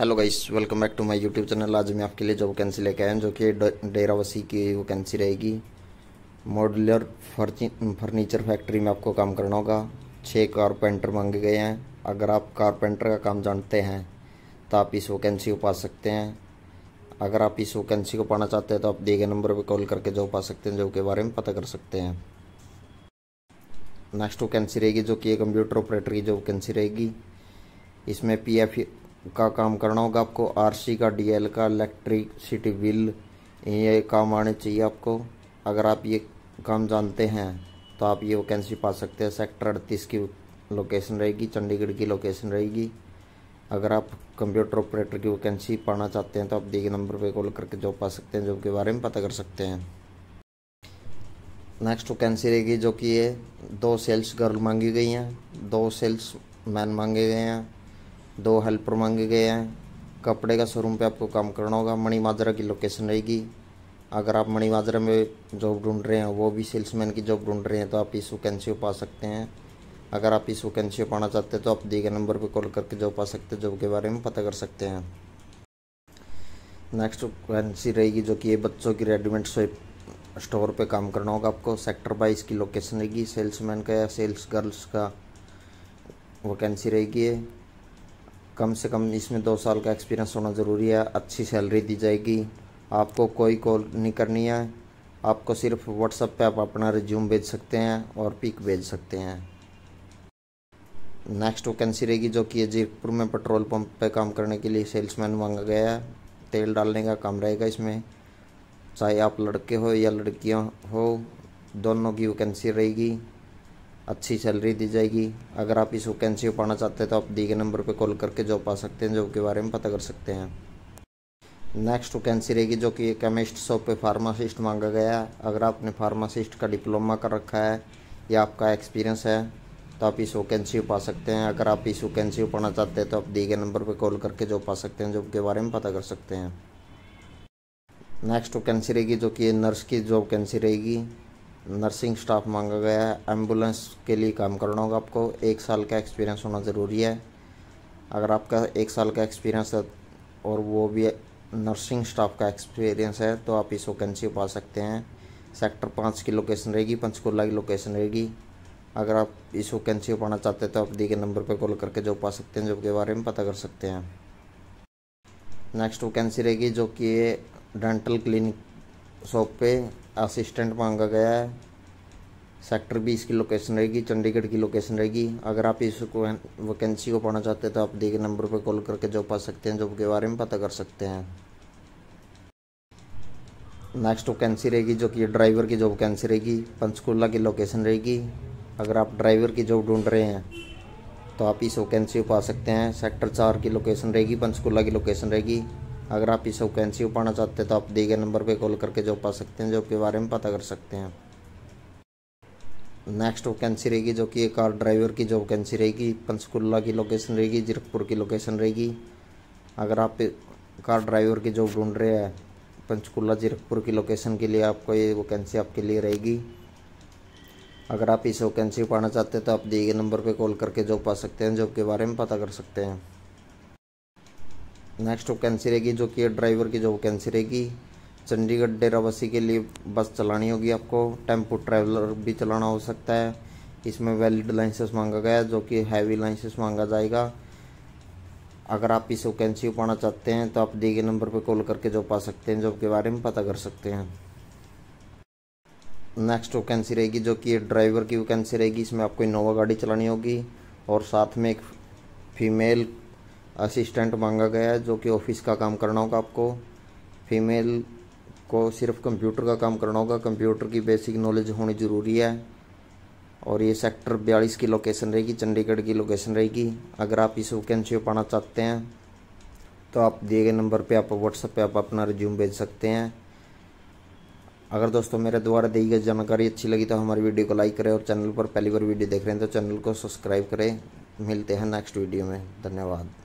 hello guys welcome back to my YouTube channel आज मैं आपके लिए जो वैकेंसी लेके आया हूँ जो कि डेरावसी की वैकेंसी रहेगी मॉडुलर फर्नीचर फैक्ट्री में आपको काम करना होगा छः कारपेंटर मांगे गए हैं अगर आप कारपेंटर का काम जानते हैं तो आप इस वैकेंसी को पा सकते हैं अगर आप इस वैकेंसी को पाना चाहते हैं तो आप दिए गए नंबर पर कॉल करके जॉब पा सकते हैं जॉब के बारे में पता कर सकते हैं नेक्स्ट वैकेंसी रहेगी जो कि कंप्यूटर ऑपरेटर की जॉब वैकेंसी रहेगी इसमें पी का काम करना होगा आपको आरसी का डीएल का इलेक्ट्रिसिटी बिल ये काम आने चाहिए आपको अगर आप ये काम जानते हैं तो आप ये वैकेंसी पा सकते हैं सेक्टर अड़तीस की लोकेशन रहेगी चंडीगढ़ की लोकेशन रहेगी अगर आप कंप्यूटर ऑपरेटर की वैकेंसी पाना चाहते हैं तो आप दिए नंबर पे कॉल करके जॉब पा सकते हैं जॉब के बारे में पता कर सकते हैं नेक्स्ट वैकेंसी रहेगी जो कि ये दो सेल्स गर्ल मांगी गई हैं दो सेल्स मैन मांगे गए हैं दो हेल्पर मांगे गए हैं कपड़े का शोरूम पे आपको काम करना होगा मणि माजरा की लोकेशन रहेगी अगर आप मणि माजरा में जॉब ढूंढ रहे हैं वो भी सेल्समैन की जॉब ढूंढ रहे हैं तो आप इस वैकेंसी पा सकते हैं अगर आप इस वैकेंसी पाना चाहते हैं तो आप दिए गए नंबर पर कॉल करके जॉब पा सकते हैं जॉब के बारे में पता कर सकते हैं नेक्स्ट वैकेंसी रहेगी जो कि ये बच्चों की रेडीमेड स्वेप स्टोर पे काम करना होगा आपको सेक्टर बाईस की लोकेशन रहेगी सेल्समैन का या सेल्स गर्ल्स का वैकेंसी रहेगी कम से कम इसमें दो साल का एक्सपीरियंस होना ज़रूरी है अच्छी सैलरी दी जाएगी आपको कोई कॉल नहीं करनी है आपको सिर्फ व्हाट्सएप पे आप अपना रिज्यूम भेज सकते हैं और पिक भेज सकते हैं नेक्स्ट वैकेंसी रहेगी जो कि जीरकपुर में पेट्रोल पंप पे काम करने के लिए सेल्समैन मांगा गया है तेल डालने का काम रहेगा इसमें चाहे आप लड़के हो या लड़कियां हो दोनों की वैकेंसी रहेगी अच्छी सैलरी दी जाएगी अगर आप इस वैकेंसी को पाना चाहते हैं तो आप दिए गए नंबर पर कॉल करके जॉब पा सकते हैं जॉब के बारे में पता कर सकते हैं नेक्स्ट वैकेंसी रहेगी जो कि केमिस्ट शॉप पे फार्मासिस्ट मांगा गया है अगर आपने फार्मासिस्ट का डिप्लोमा कर रखा है या आपका एक्सपीरियंस है तो आप इस वैकेंसी को पा सकते हैं अगर आप इस वैकेंसी को पाना चाहते हैं तो आप दिए गए नंबर पर कॉल करके जॉब पा सकते हैं जॉब के बारे में पता कर सकते हैं नेक्स्ट वैकेंसी रहेगी जो कि नर्स की जॉब वैकेंसी रहेगी नर्सिंग स्टाफ मांगा गया है एम्बुलेंस के लिए काम करना होगा आपको एक साल का एक्सपीरियंस होना ज़रूरी है अगर आपका एक साल का एक्सपीरियंस है और वो भी नर्सिंग स्टाफ का एक्सपीरियंस है तो आप इस वैकेंसी पा सकते हैं सेक्टर पाँच की लोकेशन रहेगी पंचकूला की लोकेशन रहेगी अगर आप इस वैकेंसी पाना चाहते हैं तो आप दिए गए नंबर पर कॉल करके जॉब पा सकते हैं जॉब के बारे में पता कर सकते हैं नेक्स्ट वैकेंसी रहेगी जो कि डेंटल क्लिनिक शॉप पे असिस्टेंट मांगा गया है सेक्टर बीस की लोकेशन रहेगी चंडीगढ़ की लोकेशन रहेगी अगर आप इस वैकेंसी को पाना चाहते हैं तो आप दिए गए नंबर पर कॉल करके जॉब पा सकते हैं जॉब के बारे में पता कर सकते हैं नेक्स्ट वैकेंसी रहेगी जो कि ड्राइवर की जॉब वैकेंसी रहेगी पंचकूला की लोकेशन रहेगी अगर आप ड्राइवर की जॉब ढूंढ रहे हैं तो आप इस वैकेंसी को पा सकते हैं सेक्टर चार की लोकेशन रहेगी पंचकूला की लोकेशन रहेगी अगर आप इसे वैकेंसी उपाना पाना चाहते हैं तो आप दिए गए नंबर पर कॉल करके जॉब पा सकते हैं जॉब के बारे में पता कर सकते हैं नेक्स्ट वैकेंसी रहेगी जो कि एक कार ड्राइवर की जॉब वैकेंसी रहेगी पंचकुल्ला की लोकेशन रहेगी जीरकपुर की लोकेशन रहेगी अगर आप कार ड्राइवर की जॉब ढूंढ रहे हैं पंचकुल्ला जीरकपुर की लोकेशन के लिए आपको ये वैकेंसी आपके लिए रहेगी अगर आप इस वैकेंसी पाना चाहते हैं तो आप दिए गए नंबर पर कॉल करके जॉब पा सकते हैं जॉब के बारे में पता कर सकते हैं नेक्स्ट वैकेंसी रहेगी जो कि ड्राइवर की जो वैकेंसी रहेगी चंडीगढ़ डेराबसी के लिए बस चलानी होगी आपको टेम्पो ट्रैवलर भी चलाना हो सकता है इसमें वैलिड लाइसेंस मांगा गया जो कि हैवी लाइसेंस मांगा जाएगा अगर आप इस वैकेंसी पाना चाहते हैं तो आप दिए गए नंबर पर कॉल करके जॉब पा सकते हैं जॉब के बारे में पता कर सकते हैं नेक्स्ट वैकेंसी रहेगी जो कि ड्राइवर की वैकेंसी रहेगी इसमें आपको इनोवा गाड़ी चलानी होगी और साथ में एक फीमेल असिस्टेंट मांगा गया है जो कि ऑफिस का काम करना होगा आपको फीमेल को सिर्फ कंप्यूटर का काम करना होगा कंप्यूटर की बेसिक नॉलेज होनी ज़रूरी है और ये सेक्टर बयालीस की लोकेशन रहेगी चंडीगढ़ की लोकेशन रहेगी अगर आप इस वैकेंसी पाना चाहते हैं तो आप दिए गए नंबर पे आप व्हाट्सएप पे आप अपना रिज्यूम भेज सकते हैं अगर दोस्तों मेरे द्वारा दी गई जानकारी अच्छी लगी तो हमारी वीडियो को लाइक करें और चैनल पर पहली बार वीडियो देख रहे हैं तो चैनल को सब्सक्राइब करें मिलते हैं नेक्स्ट वीडियो में धन्यवाद